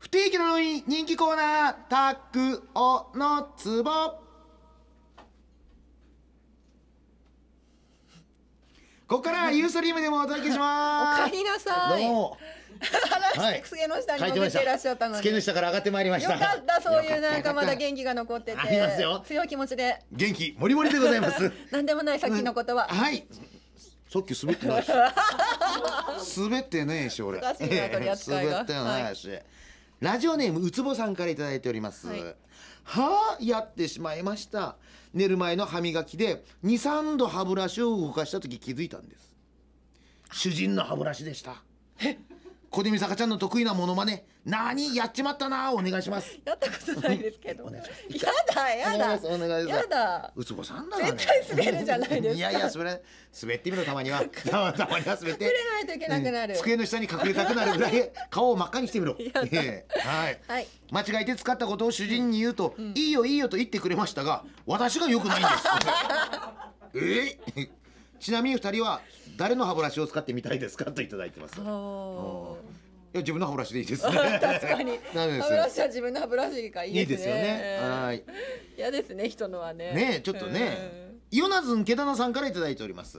不定期の人気コーナー、タクオのツボ。ここからユーストリームでもお届けします。おかりなさい。どうも。はい、机の下に潜っていらっしゃったの机の下から上がってまいりました。よかった、そういうなんかまだ元気が残ってて。強い気持ちで。元気、もりもりでございます。なんでもない、さっきのことは。はい。さっき滑ってないし。滑ってねえし、俺。滑ってないし。ラジオネームうつぼさんから頂いております、はい、あやってしまいました寝る前の歯磨きで二三度歯ブラシを動かした時気づいたんです主人の歯ブラシでしたえ小出美坂ちゃんの得意なモノマネ何やっちまったなお願いしますやったことないですけど やだやだお願いしますやだうつぼさんだ、ね、絶対滑るじゃないですいやいやそれ滑ってみろたまには たまには滑って隠れないといけなくなる、うん、机の下に隠れたくなるぐらい 顔を真っ赤にしてみろ、はい、はい、間違えて使ったことを主人に言うと、うん、いいよいいよと言ってくれましたが私がよくないんですえーちなみに2人は誰の歯ブラシを使ってみたいですかと頂いてます。いや自分の歯ブラシでいいですね。確かに。歯ブラシは自分の歯ブラシがいいですよね。はい。嫌ですね人のはね。ねちょっとね。イオナズンケダナさんから頂いております。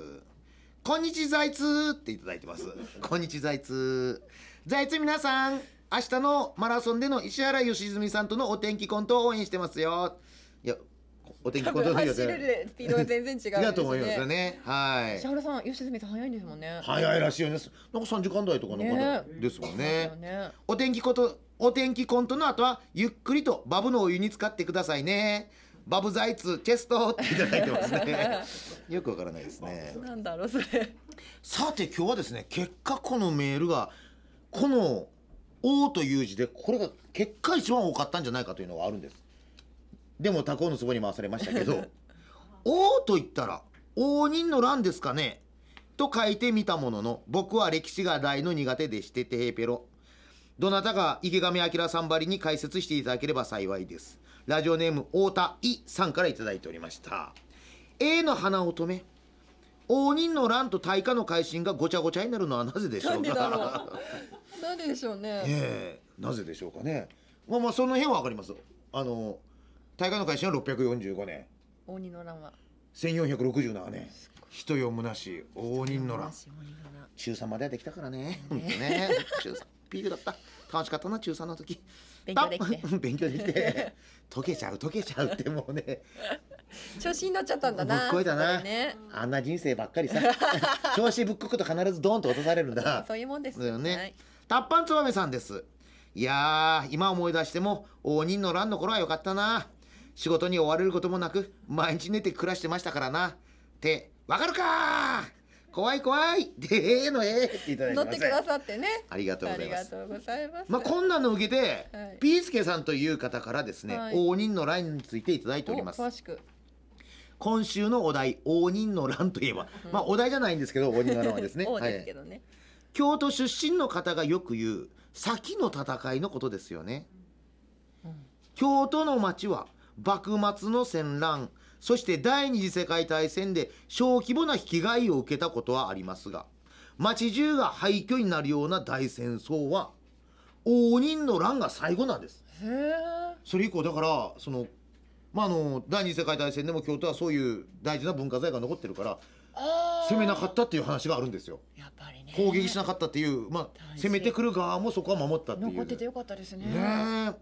こんにちは在通っていいてます。こんにち在通。在通皆さん、明日のマラソンでの石原良純さんとのお天気コントを応援してますよ。いや、お天気ことで走るスピードが全然違う、ね、違うと思いますよね。はい。石原さん、吉住さん早いんですもんね。早いらしいです。なんか三時間台とかの方ですもんね。ねお天気こと、お天気コントの後はゆっくりとバブのお湯に浸ってくださいね。バブザイツチェストっていただいてますね。よくわからないですね。なんだろうそれ。さて今日はですね、結果このメールがこの。王という字でこれが結果一番多かったんじゃないかというのがあるんですでも他校の壺に回されましたけど「王」と言ったら「応仁の乱」ですかねと書いてみたものの僕は歴史が大の苦手でしててへペロどなたか池上彰さんばりに解説していただければ幸いですラジオネーム太田いさんから頂いておりました A の花乙女応仁の乱と大化の改新がごちゃごちゃになるのはなぜでしょうかな ででしょうね、ね、なぜでしょうかねまあまあその辺は分かりますあの大河の開始は645年応仁の乱は1467年人よむなし応仁の乱中3まではできたからねねね中3ピークだった楽しかったな中3の時勉強できて勉強できて溶けちゃう溶けちゃうってもうね調子になっちゃったんだなぶっこいたな、ね、あんな人生ばっかりさ 調子ぶっこくと必ずドンと落とされるんだそういうもんですよね、はい、タッパンツバメさんですいや今思い出しても応仁の乱の頃は良かったな仕事に追われることもなく、毎日寝て暮らしてましたからな。って、わかるか怖い怖いでえー、のえーっていただいて乗ってくださってねありがとうございますまあこんなのを受けて、はい、ピースケさんという方からですね、はい、応仁の乱についていただいております今週のお題応仁の乱といえば、うん、まあお題じゃないんですけど応仁の乱はですね ですけどね、はい、京都出身の方がよく言う先の戦いのことですよね、うん、京都の町は幕末の戦乱、そして第二次世界大戦で小規模な被害を受けたことはありますが、町中が廃墟になるような大戦争は、応仁の乱が最後なんです。それ以降、だから、その、まあ、あの、第二次世界大戦でも京都はそういう大事な文化財が残ってるから、攻めなかったっていう話があるんですよ。やっぱりね。攻撃しなかったっていう、まあ、攻めてくる側もそこは守ったっていう。残っててよかったですね。ね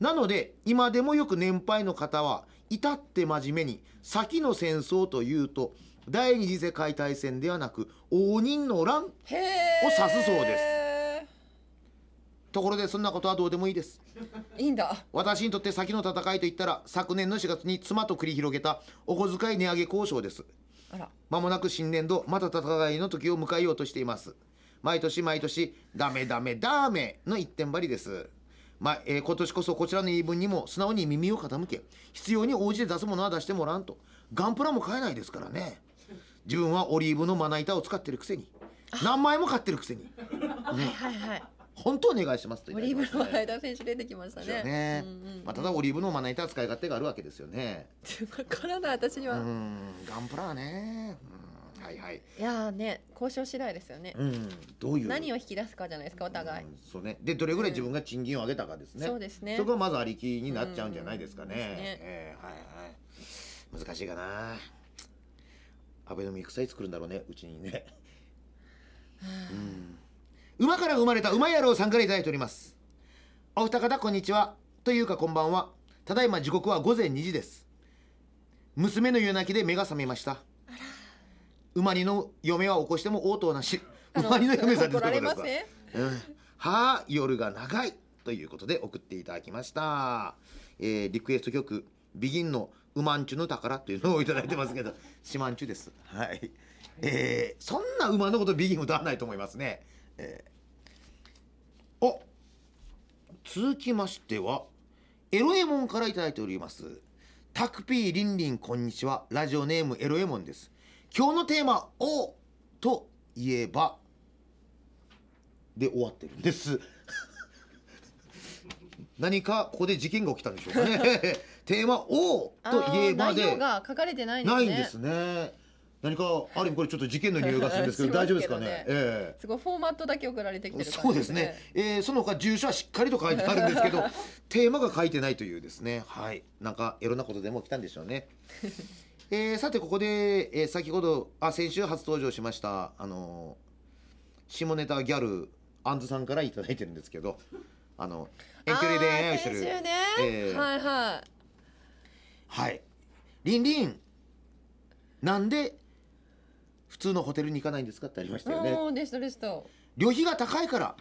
なので今でもよく年配の方は至って真面目に先の戦争というと第二次世界大戦ではなく応仁の乱を指すそうですところでそんなことはどうでもいいですいいんだ私にとって先の戦いといったら昨年の4月に妻と繰り広げたお小遣い値上げ交渉ですまもなく新年度また戦いの時を迎えようとしています毎年毎年ダメダメダメの一点張りですまあえー、今年こそこちらの言い分にも素直に耳を傾け必要に応じて出すものは出してもらわんとガンプラも買えないですからね自分はオリーブのまな板を使ってるくせに何枚も買ってるくせに、ね、はいはいはい本当お願いしますと、ね、オリーブのまな板選手出てきましたね。ねうんうん、まあ、ただオリーブのまな板は使い勝手があるわけですよね。わからない私には。うんガンプラね。うんはいはい。いやね交渉次第ですよね。うん、どういう何を引き出すかじゃないですかお互い。うん、そうね。でどれぐらい自分が賃金を上げたかですね。そうですね。そこはまずありきになっちゃうんじゃないですかね。うん、ねえー、はいはい。難しいかな。アベノミクサい作るんだろうねうちにね。うん。馬から生まれた馬野郎さんからいただいております。お二方こんにちはというかこんばんは。ただいま時刻は午前2時です。娘の夜泣きで目が覚めました。馬にの嫁は起こしても応答なし馬にの嫁さんですか、らね。はあ夜が長いということで送っていただきました、えー、リクエスト曲ビギンのウマンチュの宝というのを頂いてますけど、シマンチュです。はい。えー、そんな馬のことビギン歌わないと思いますね。えー、お続きましては、エロエモンから頂いております。タクピーリンリンこんにちは。ラジオネームエロエモンです。今日のテーマをと言えばで終わってるんです 何かここで事件が起きたんでしょうかね テーマをと言えばでが書かれてないんですねないんですね何かある意味これちょっと事件の匂いがするんですけど 大丈夫ですかね、ねえー、すごいフォーマットだけ送られてきてる、ね、そうですね、えー、その他住所はしっかりと書いてあるんですけどテーマが書いてないというですねはいなんかいろんなことでも来たんでしょうねえー、さて、ここで、えー、先ほど、あ、先週初登場しました、あのー、下ネタギャル、アンズさんから頂いてるんですけど、あの、遠距離恋愛をしてる。先週ね、えー、はいはい。はい。りんりん、なんで、普通のホテルに行かないんですかってありましたよね。おでしたでした。旅費が高いから、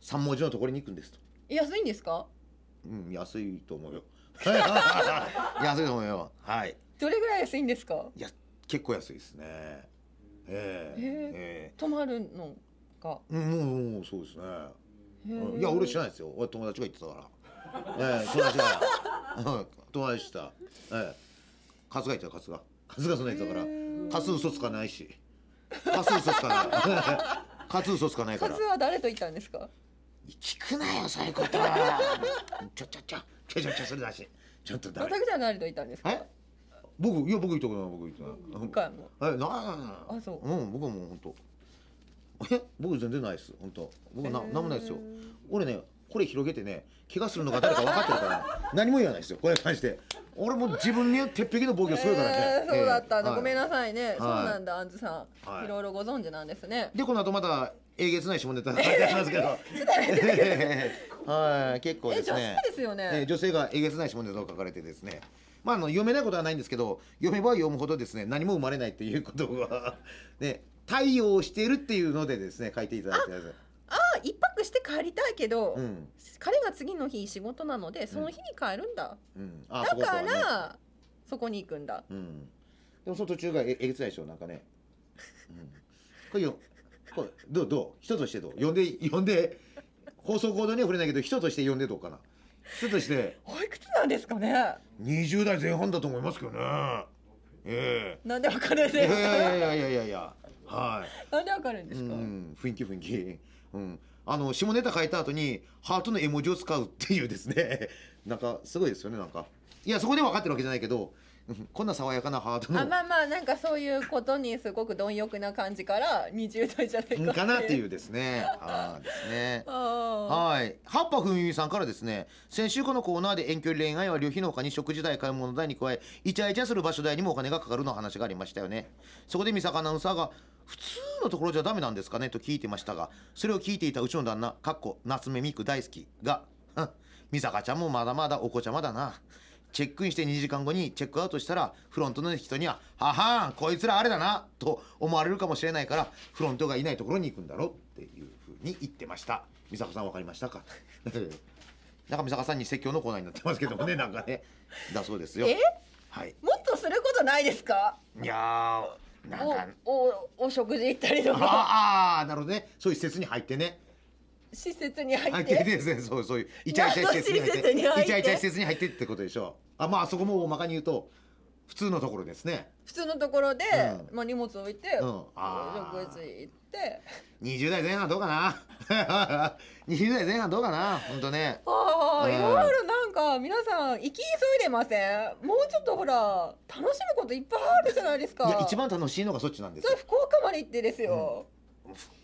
三文字のところに行くんですと。安いんですかうん、安いと思うよ。安いと思うよ。はい。どれぐらい安いんですかいや結構安いですねえー、えー、えー、泊まるのかもうもうそうですね、いや俺知らないですよ俺友達が言ってたからええー、友達が友達した、ええー、春日言ってた春日春日その人言から春日嘘つかないし春日嘘つかない勝つ 嘘つかないからは誰と行ったんですか聞くなよそういうことちょちょちょちょちょちょそれだしちょっと誰私じゃ誰と行ったんですか僕いや僕いいとこない僕いいとこない。一回も。えないないない。あそう。うん僕はもう本当。え僕全然ないです本当。僕はななんもないですよ。俺ねこれ広げてね怪我するのが誰か分かってるから 何も言わないですよこれに関して。俺も自分に鉄壁の防御するからね、えー、そうだったんえー、ごめんなさいね、はい、そうなんだあんずさん、はい、いろいろご存知なんですねでこの後またえげつない下ネタ書いてありますけど はい結構ですね女性ですよね、女性がえげつない下ネタを書かれてですねまあ、あの読めないことはないんですけど読めば読むほどですね何も生まれないっていうことがね対応しているっていうのでですね書いていただいてああ一泊して帰りたいけど、うん、彼が次の日仕事なのでその日に帰るんだ、うん、だから、ね、そこに行くんだ、うん、でもその途中がええげつないでしょなんかね、これよこれどうどう人としてどう呼んで呼んで放送行動には触れないけど人として呼んでどうかなちょっとしておいくつなんですかね二十代前半だと思いますけどねええー、なんでわかるんですかいやいやいやいやいやはいなんでわかるんですか、うん、雰囲気雰囲気うんあの下ネタ書いた後にハートの絵文字を使うっていうですねなんかすごいですよねなんかいやそこで分かってるわけじゃないけど こんな爽やかなハートのあまあまあなんかそういうことにすごく貪欲な感じから20代じゃないかかなっていうですねああですね はい葉っぱふみさんからですね先週このコーナーで遠距離恋愛は旅費のほかに食事代買い物代に加えイチャイチャする場所代にもお金がかかるの話がありましたよねそこで美坂アナウンサーが普通のところじゃダメなんですかねと聞いてましたがそれを聞いていたうちの旦那かっこ夏目みく大好きが美 坂ちゃんもまだまだお子ちゃまだなチェックインして2時間後にチェックアウトしたらフロントの人には「ははんこいつらあれだな」と思われるかもしれないからフロントがいないところに行くんだろうっていうふうに言ってました美佐子さん分かりましたかなんか美坂さんに説教のコーナーになってますけどもねなんかねだそうですよえ、はい、もっとすることないですかいやなんかおおお食事行ったりとかああなるほどねそういう施設に入ってね施設に入入ってて。ですねそうそういうイチャイチャ施設に入って何の施設ってイチャイチャ施設に入ってってことでしょあまああそこも大まかに言うと普通のところですね普通のところで、うまあ、荷物置いて、うんあー食事行って20代前半どうかな20 代前半どうかなほんとねああ、うんいろいろなんか皆さん行き急いでませんもうちょっとほら楽しむこといっぱいあるじゃないですかいや一番楽しいのがそっちなんですよ福岡まで行ってですよ、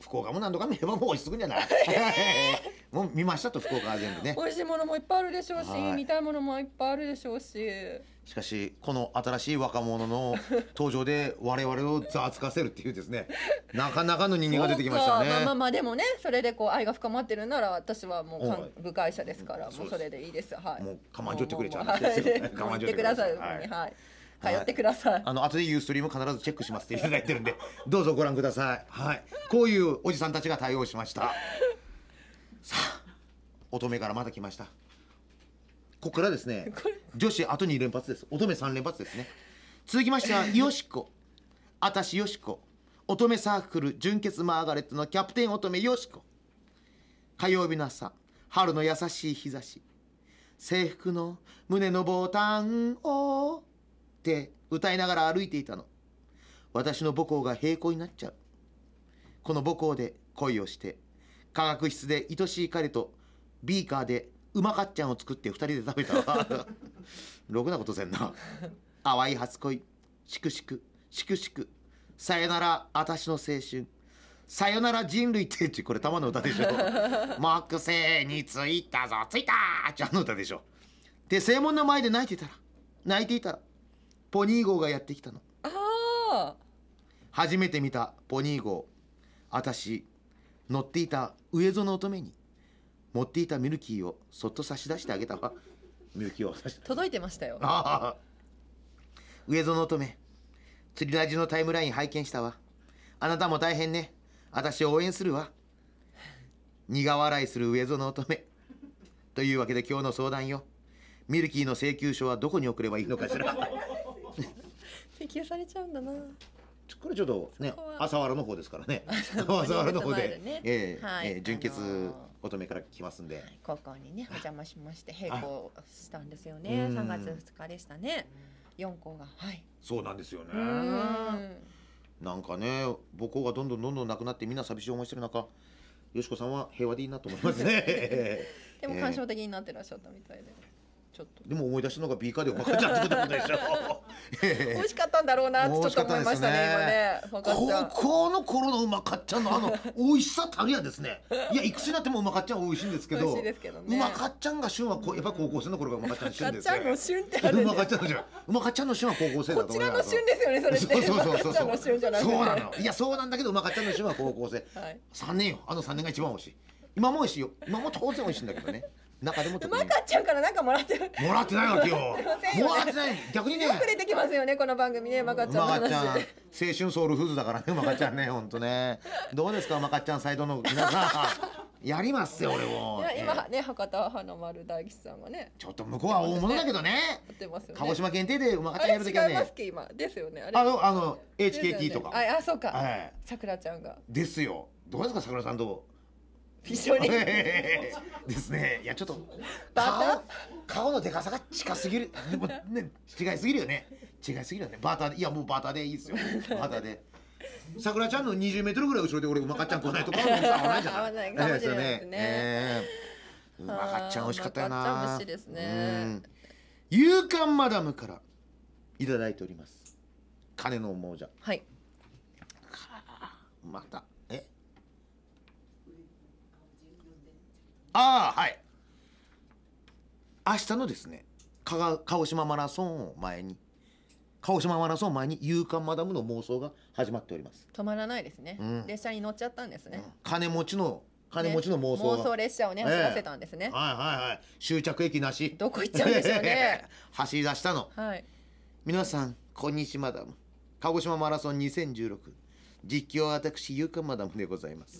福岡も何度か見ればもう落ち着くんじゃない、えー、もう見ましたと福岡は全部ね美味しいものもいっぱいあるでしょうし、見たいものもいっぱいあるでしょうししかしこの新しい若者の 登場で我々をざわつかせるっていうですねなかなかの人間が出てきましたねまあまあまあでもねそれでこう愛が深まってるなら私はもう部会社ですからもうそれでいいですはいもう我慢ょってくれちゃう話ですよ、ね、は我慢しってください、はい通ってください、はい、あの後でユーストリーム必ずチェックしますっていただいてるんで どうぞご覧ください、はい、こういうおじさんたちが対応しました さあ乙女からまた来ましたここからですね 女子あと2連発です乙女3連発ですね続きましてはよしこあたしよしこ乙女サークル純潔マーガレットのキャプテン乙女よしこ火曜日の朝春の優しい日差し制服の胸のボタンをって歌いながら歩いていたの。私の母校が平行になっちゃう。この母校で恋をして、化学室で愛しい彼とビーカーでうまかっちゃんを作って2人で食べたわ。ろくなことせんな。淡い初恋、しくしく、しくしく、さよなら私の青春。さよなら人類ってちこれ玉の歌でしょ木星に着いたぞ着いたーちゃんの歌でしょで正門の前で泣いてたら泣いていたらポニー号がやってきたのあ初めて見たポニー号私乗っていた上園乙女に持っていたミルキーをそっと差し出してあげたわミルキーを差し届いてましたよああ上園乙女釣りラジのタイムライン拝見したわあなたも大変ね私応援するわ苦笑いする上園乙女というわけで今日の相談よミルキーの請求書はどこに送ればいいのかしら請求されちゃうんだなこれちょっとね朝原の方ですからね 朝原の方で、ねえー、はいえー、純潔乙女から来ますんで、はい、高校にねお邪魔しまして並行したんですよね三月二日でしたね四校がはいそうなんですよねなんかね母校がどんどんどんどんなくなってみんな寂しい思いしてる中よしこさんは平和でいいなと思いますね でも感傷的になってらっしゃったみたいで。ちょっとでも思い出したのがビーカーで分かちゃんってことでしょ 美味しかったんだろうなってちょっと思いましたね今ね高校の頃のうまかっちゃんのあの美味しさたるやですねいやいくつになってもうまかっちゃん美味しいんですけど、ね、うまかっちゃんが旬はこやっぱ高校生の頃がうまかっちゃん旬ですよ、うまかっちゃんの旬ってあるうまかっちゃんうまかっちゃんの旬は高校生だと思こちらの旬ですよねそれってそうそうそうそうの旬じゃなくてそうなのいやそうなんだけどうまかっちゃんの旬は高校生、はい、年よあの三年が一番美味しい今も美味しいよ今も当然美味しいんだけどね中でもマカちゃんからなんかもらってるもらってないわけよもらってない逆にねよく出てきますよねこの番組ねマカちゃんの話マ青春ソウルフーズだからねマカちゃんね本当 ねどうですかマカちゃんサイドの皆さん やりますよ俺も今ね博多花丸大吉さんはねちょっと向こうは大物だけどね鹿児島限定でマカちゃんやるときはね今ですよねあのあの HKT とかあそうかさくらちゃんがですよどうですかさくらさんどう非常に ですねいやちょっと顔顔のでかさが近すぎるでも、ね、違いすぎるよね違いすぎるよねバターでいやもうバターでいいですよ バターで。さくらちゃんの20メートルぐらい後ろで俺うまかっちゃん来ないとか 合わないかですね、えうまかっちゃん美味しかったよな、ね、勇敢マダムからいただいております金の亡者はいまた明日のですね鹿児島マラソンを前に鹿児島マラソン前に勇敢マダムの妄想が始まっております止まらないですね、うん、列車に乗っちゃったんですね、うん、金持ちの金持ちの妄想、ね、妄想列車をね走らせたんですね、えー、はいはいはい終着駅なしどこ行っちゃうんでしょうね 走り出したの、はい、皆さんこんにちはマダム鹿児島マラソン2016実況は私ゆうかマダムでございます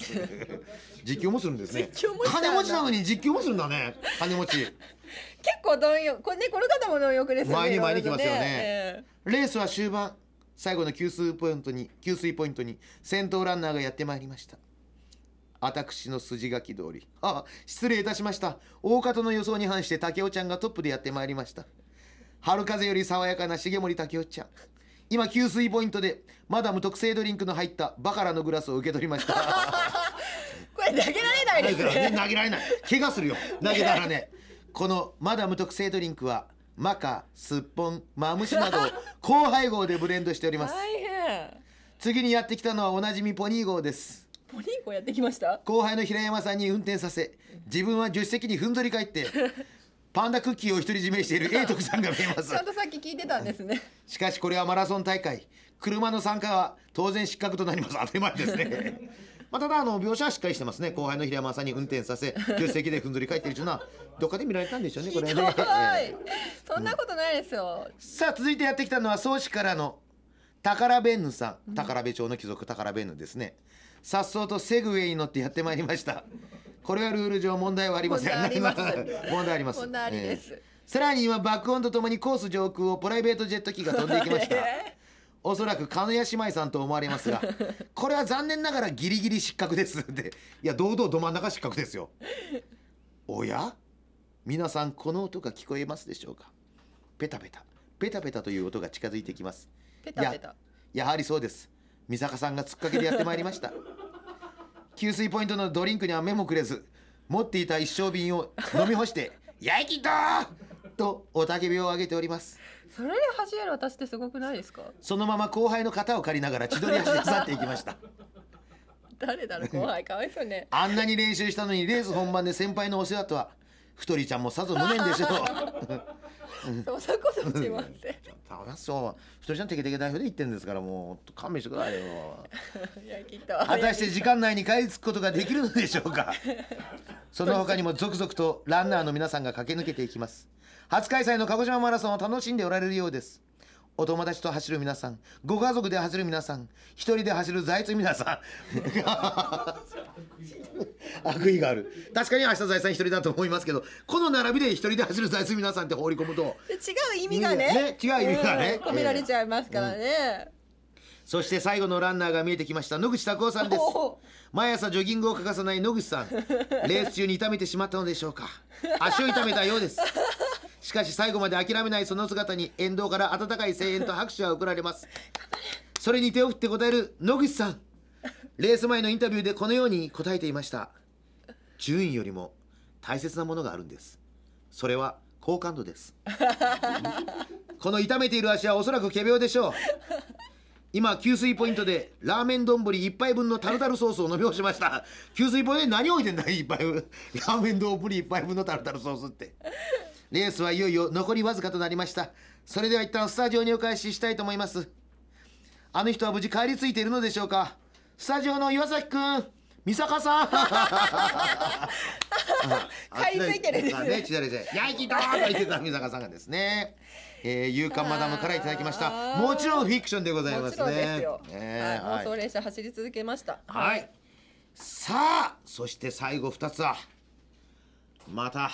実況もするんですね金持ちなのに実況もするんだね金持ち結構貪欲こねこの方も貪欲ですよね前に前に来ますよね、えー、レースは終盤最後の給水ポイントに給水ポイントに先頭ランナーがやってまいりました私の筋書き通りあ失礼いたしました大方の予想に反して竹雄ちゃんがトップでやってまいりました春風より爽やかな重森竹雄ちゃん今給水ポイントでマダム特製ドリンクの入ったバカラのグラスを受け取りました これ投げられないですね投げられない怪我するよ投げたらねこのマダム特製ドリンクはマカすっぽんマムシなど高配合でブレンドしております次にやってきたのはおなじみポニー号ですポニー号やってきました後輩の平山さんに運転させ自分は助手席にふんぞり返ってパンダクッキーを独り占めしている永徳さんが見えますちゃんとさっき聞いてたんですねしかしこれはマラソン大会車の参加は当然失格となります当たり前ですね まあ、ただあの描写はしっかりしてますね後輩の平山さんに運転させ 助手席でふんぞり返ってるというのはどっかで見られたんでしょうねこれね、えー、そんなことないですよ、さあ続いてやってきたのは宗師からの宝弁ヌさん宝部町の貴族宝弁ヌですね、うん、さっとセグウェイに乗ってやってまいりましたこれはルール上問題はありません問題あります問題あります問題ありです、えー、さらに今爆音とともにコース上空をプライベートジェット機が飛んでいきました おそらく鹿屋姉妹さんと思われますがこれは残念ながらギリギリ失格ですでいや堂々ど真ん中失格ですよおや皆さんこの音が聞こえますでしょうかペタペタペタペタという音が近づいてきますペタペタやはりそうです三坂さんが突っかけてやってまいりました給水ポイントのドリンクには目もくれず持っていた一升瓶を飲み干して「やいきっと!」とおたけびを上げておりますそれで走る私ってすごくないですかそのまま後輩の肩を借りながら千鳥足で去っていきました誰だろう後輩かわいそうねあんなに練習したのにレース本番で先輩のお世話とは太りちゃんもさぞ無念でしょうそこそ自慢って。高橋そう、は一人じゃんテケテケ代表で言ってんですからもう勘弁してくださいよ。いやきっと。果たして時間内に帰りつくことができるのでしょうか。その他にも続々とランナーの皆さんが駆け抜けていきます。初開催の鹿児島マラソンを楽しんでおられるようです。お友達と走る皆さん、ご家族で走る皆さん、一人で走る財津皆さん。悪意がある。確かに明日財産一人だと思いますけど、この並びで一人で走る財津皆さんって放り込むと。違う意味がね。ね違う意味がね、うん。込められちゃいますからね。えーうんそして最後のランナーが見えてきました野口拓夫さんです毎朝ジョギングを欠かさない野口さんレース中に痛めてしまったのでしょうか足を痛めたようですしかし最後まで諦めないその姿に沿道から温かい声援と拍手が送られますそれに手を振って答える野口さんレース前のインタビューでこのように答えていました順位よりも大切なものがあるんですそれは好感度です この痛めている足はおそらく仮病でしょう今給水ポイントでラーメン丼1杯分のタルタルソースを飲み干しました給水ポイントで何置いてんだ1杯分ラーメン丼1杯分のタルタルソースってレースはいよいよ残りわずかとなりました。それでは一旦スタジオにお返ししたいと思います。あの人は無事帰り着いているのでしょうかスタジオの岩崎くん、美坂さん。帰り着いてるんですね。ちだれで、やいきだーと言ってた美坂さんがですね。えー、勇敢マダムからいただきました。もちろんフィクションでございますね。もちですよ。はい、列車走り続けました。はい。はい、さあ、そして最後二つは。また。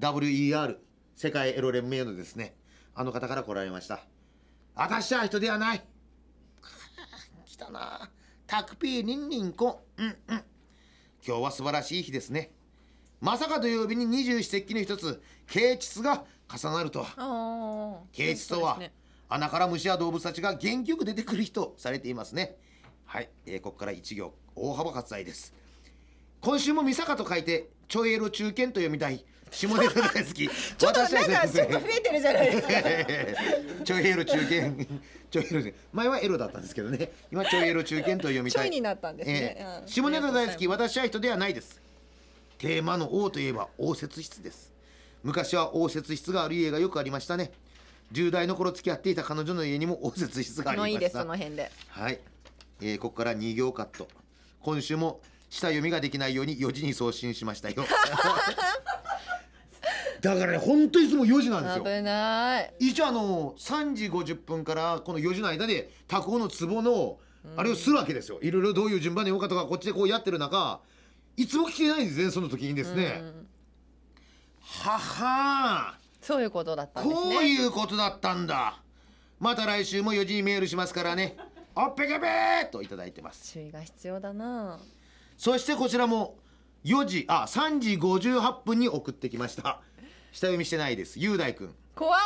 WER 世界エロ連盟のですねあの方から来られました私は人ではない 来たなタクピーニンニンコうんうん今日は素晴らしい日ですねまさか土曜日に二十四節気の一つ慶筆が重なるとは啓とは、ね、穴から虫や動物たちが元気よく出てくる日とされていますねはい、えー、ここから一行大幅割愛です今週も三坂と書いてちょエロ中堅と読みたい下ネタ大好き ちょっとなんかちょっと増えてるじゃないですかちょえろ中堅ちょえろ前はエロだったんですけどね今ちょエロ中堅と読みたいになったんですね、えー、下ネタ大好き私は人ではないですテーマの王といえば応接室です昔は応接室がある家がよくありましたね10代の頃付き合っていた彼女の家にも応接室がありましたのいいですその辺ではい、えー、ここから2行カット今週も下読みができないように4時に送信しましたよ だからね本当にいつも4時なんですよ危ない一応あの3時50分からこの4時の間でタコの壺のあれをするわけですよ、いろいろどういう順番に読むかとかこっちでこうやってる中いつも聞けないんですねその時にですね、はははそういうことだったんですねこういうことだったんだまた来週も4時にメールしますからねおっぺけべーといただいてます注意が必要だなそしてこちらも4時あ3時58分に送ってきました下読みしてないです雄大君怖っ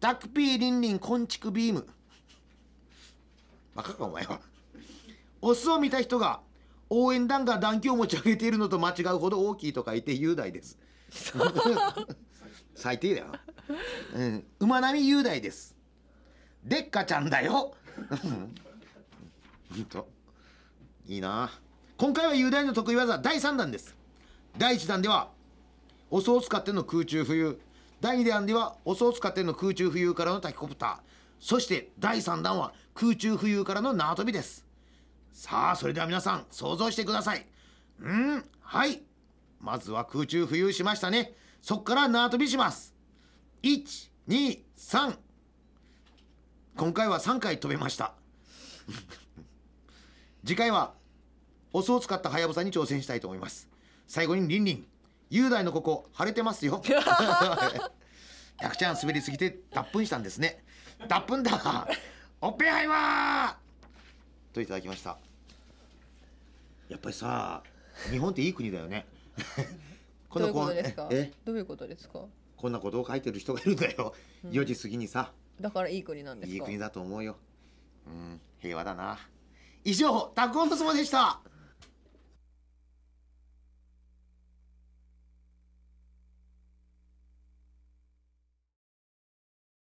ダクピーリンリンこんちくビームバカかお前はオスを見た人が応援団が団旗を持ち上げているのと間違うほど大きいとか言って雄大です 最低だよ、うん、馬並み雄大ですでっかちゃんだようんといいな今回は雄大の得意技第3弾です第1弾ではお酢を使っての空中浮遊第2弾ではお酢を使っての空中浮遊からのタキコプターそして第3弾は空中浮遊からの縄跳びですさあそれでは皆さん想像してくださいうんはいまずは空中浮遊しましたねそっから縄跳びします123今回は3回跳べました 次回はお酢を使ったはやぶさに挑戦したいと思います最後にりんりん雄大のここ晴れてますよたく ちゃん滑りすぎて脱粉したんですね脱粉だオッペンハイマーといただきましたやっぱりさ日本っていい国だよね この子どうえどういうことですかこんなことを書いてる人がいるんだよ、う4時過ぎにさだからいい国なんですいい国だと思うようん平和だな以上たタコンの相でした